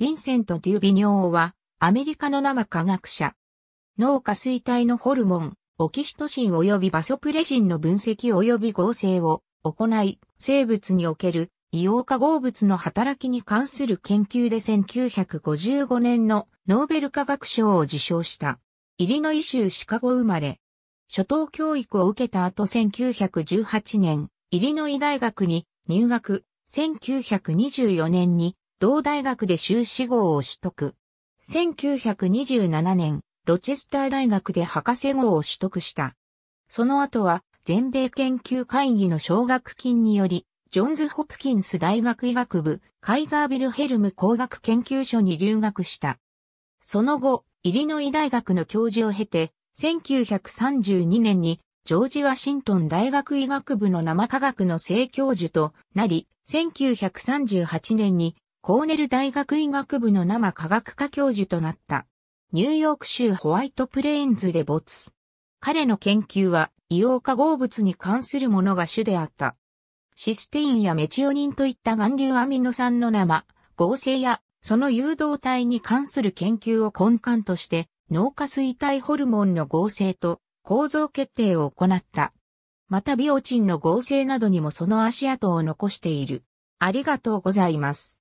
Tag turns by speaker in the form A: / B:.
A: ヴィンセント・デュービニョーは、アメリカの生科学者。脳
B: 下垂体のホルモン、オキシトシン及びバソプレジンの分析及び合成を行い、生物における異様化合物の働きに関する研究で1955年のノーベル化学賞を受賞した。イリノイ州シカゴ生まれ。初等教育を受けた後1918年、イリノイ大学に入学、1924年に同大学で修士号を取得。1927年、ロチェスター大学で博士号を取得した。その後は、全米研究会議の奨学金により、ジョンズ・ホプキンス大学医学部、カイザービルヘルム工学研究所に留学した。その後、イリノイ大学の教授を経て、1932年にジョージ・ワシントン大学医学部の生科学の正教授となり、1938年にコーネル大学医学部の生科学科教授となった。ニューヨーク州ホワイトプレーンズで没。彼の研究は硫黄化合物に関するものが主であった。システインやメチオニンといった含硫アミノ酸の生、合成やその誘導体に関する研究を根幹として、脳下垂体ホルモンの合成と構造決定を行った。またビオチンの合成
A: などにもその足跡を残している。ありがとうございます。